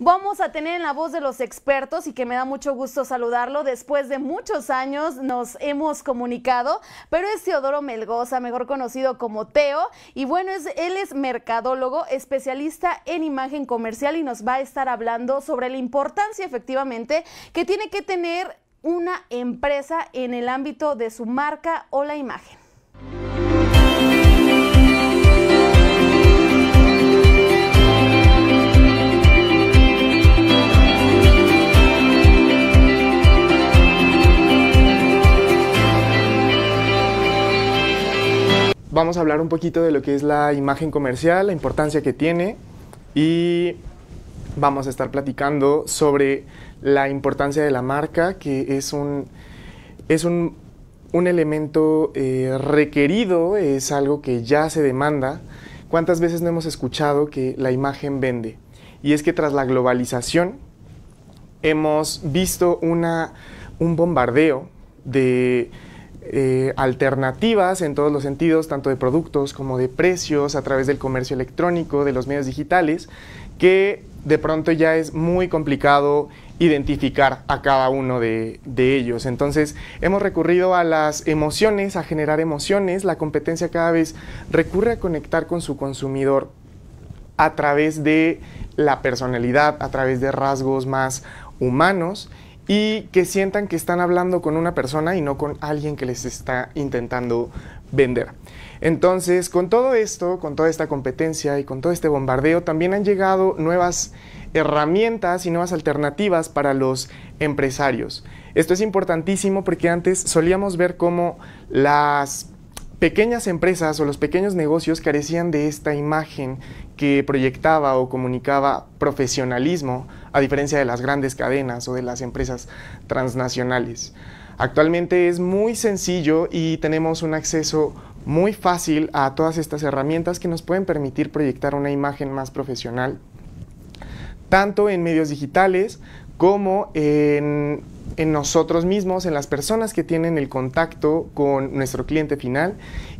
Vamos a tener en la voz de los expertos y que me da mucho gusto saludarlo. Después de muchos años nos hemos comunicado, pero es Teodoro Melgoza, mejor conocido como Teo. Y bueno, es, él es mercadólogo, especialista en imagen comercial y nos va a estar hablando sobre la importancia efectivamente que tiene que tener una empresa en el ámbito de su marca o la imagen. vamos a hablar un poquito de lo que es la imagen comercial, la importancia que tiene y vamos a estar platicando sobre la importancia de la marca, que es un, es un, elemento eh, requerido, es algo que ya se demanda. ¿Cuántas veces no hemos escuchado que la imagen vende? Y es que tras la globalización hemos visto un bombardeo de eh, alternativas en todos los sentidos, tanto de productos como de precios, a través del comercio electrónico, de los medios digitales, que de pronto ya es muy complicado identificar a cada uno de, ellos. Entonces hemos recurrido a las emociones, a generar emociones. La competencia cada vez recurre a conectar con su consumidor a través de la personalidad, a través de rasgos más humanos y que sientan que están hablando con una persona y no con alguien que les está intentando vender. Entonces, con todo esto, con toda esta competencia y con todo este bombardeo, también han llegado nuevas herramientas y nuevas alternativas para los empresarios. Esto es importantísimo porque antes solíamos ver cómo las pequeñas empresas o los pequeños negocios carecían de esta imagen que proyectaba o comunicaba profesionalismo, a diferencia de las grandes cadenas o de las empresas transnacionales. Actualmente es muy sencillo y tenemos un acceso muy fácil a todas estas herramientas que nos pueden permitir proyectar una imagen más profesional, tanto en medios digitales como en en nosotros mismos, en las personas que tienen el contacto con nuestro cliente final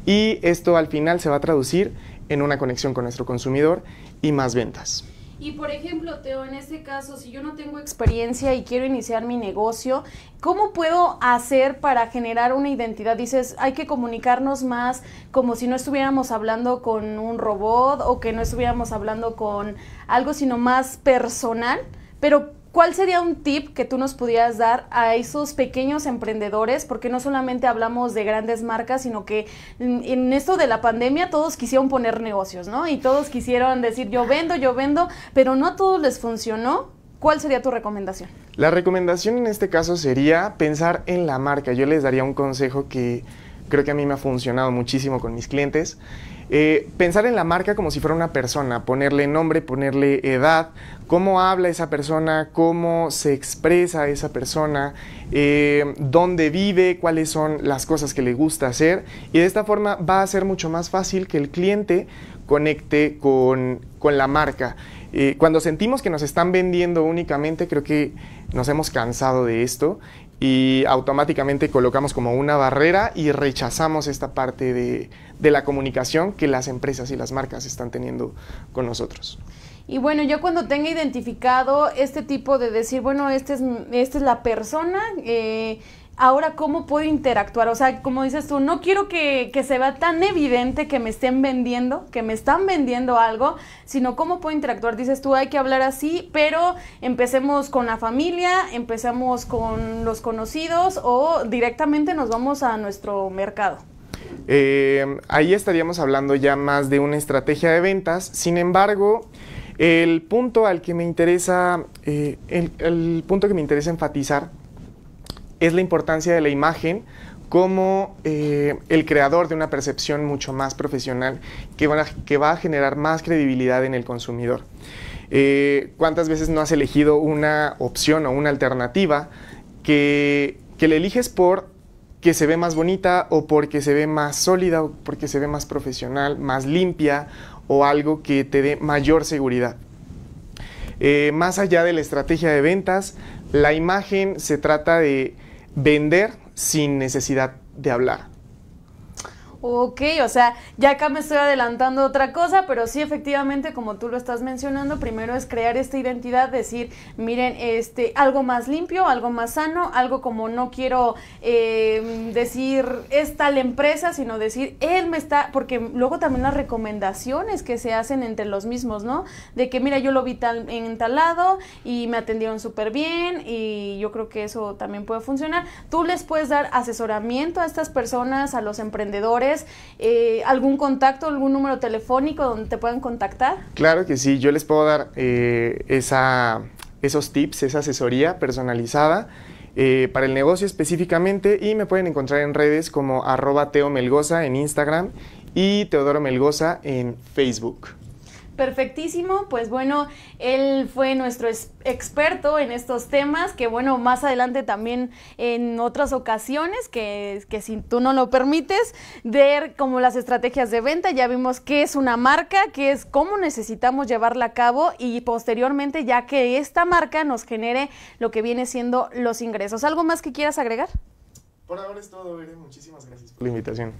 y esto al final se va a traducir en una conexión con nuestro consumidor y más ventas. Y por ejemplo, Teo, en este caso, si yo no tengo experiencia y quiero iniciar mi negocio, ¿cómo puedo hacer para generar una identidad? Dices, hay que comunicarnos más como si no estuviéramos hablando con un robot o que no estuviéramos hablando con algo, sino más personal. Pero ¿Cuál sería un tip que tú nos pudieras dar a esos pequeños emprendedores? Porque no solamente hablamos de grandes marcas, sino que en esto de la pandemia todos quisieron poner negocios, ¿no? Y todos quisieron decir yo vendo, yo vendo, pero no a todos les funcionó. ¿Cuál sería tu recomendación? La recomendación en este caso sería pensar en la marca. Yo les daría un consejo que creo que a mí me ha funcionado muchísimo con mis clientes eh, pensar en la marca como si fuera una persona, ponerle nombre, ponerle edad, cómo habla esa persona, cómo se expresa esa persona, eh, dónde vive, cuáles son las cosas que le gusta hacer. Y de esta forma va a ser mucho más fácil que el cliente conecte con, la marca. Eh, cuando sentimos que nos están vendiendo únicamente, creo que nos hemos cansado de esto y automáticamente colocamos como una barrera y rechazamos esta parte de, la comunicación que las empresas y las marcas están teniendo con nosotros. Y bueno, yo cuando tenga identificado este tipo de decir, bueno, este es, esta es la persona, eh, ahora cómo puedo interactuar. O sea, como dices tú, no quiero que, se vea tan evidente que me estén vendiendo, que me están vendiendo algo, sino cómo puedo interactuar. Dices tú, hay que hablar así, pero empecemos con la familia, empecemos con los conocidos o directamente nos vamos a nuestro mercado. Eh, ahí estaríamos hablando ya más de una estrategia de ventas. Sin embargo, el punto al que me interesa, eh, el punto que me interesa enfatizar es la importancia de la imagen como eh, el creador de una percepción mucho más profesional que, que va a generar más credibilidad en el consumidor. Eh, ¿Cuántas veces no has elegido una opción o una alternativa que, que le eliges por que se ve más bonita o porque se ve más sólida o porque se ve más profesional, más limpia o algo que te dé mayor seguridad? Eh, más allá de la estrategia de ventas, la imagen se trata de vender sin necesidad de hablar. Ok, o sea, ya acá me estoy adelantando otra cosa, pero sí, efectivamente, como tú lo estás mencionando, primero es crear esta identidad, decir, miren, este, algo más limpio, algo más sano, algo como no quiero em, decir es tal empresa, sino decir, él me está, porque luego también las recomendaciones que se hacen entre los mismos, ¿no? De que, mira, yo lo vi tal, en tal lado y me atendieron súper bien y yo creo que eso también puede funcionar. Tú les puedes dar asesoramiento a estas personas, a los emprendedores, eh, algún contacto, algún número telefónico donde te puedan contactar. Claro que sí, yo les puedo dar eh, esa, esos tips, esa asesoría personalizada. Eh, para el negocio específicamente y me pueden encontrar en redes como arroba Teo Melgoza en Instagram y Teodoro Melgoza en Facebook perfectísimo. Pues bueno, él fue nuestro experto en estos temas, que bueno, más adelante también en otras ocasiones, que, si tú no lo permites, ver como las estrategias de venta, ya vimos qué es una marca, qué es cómo necesitamos llevarla a cabo y posteriormente ya que esta marca nos genere lo que viene siendo los ingresos. ¿Algo más que quieras agregar? Por ahora es todo, Irene. Muchísimas gracias por la invitación.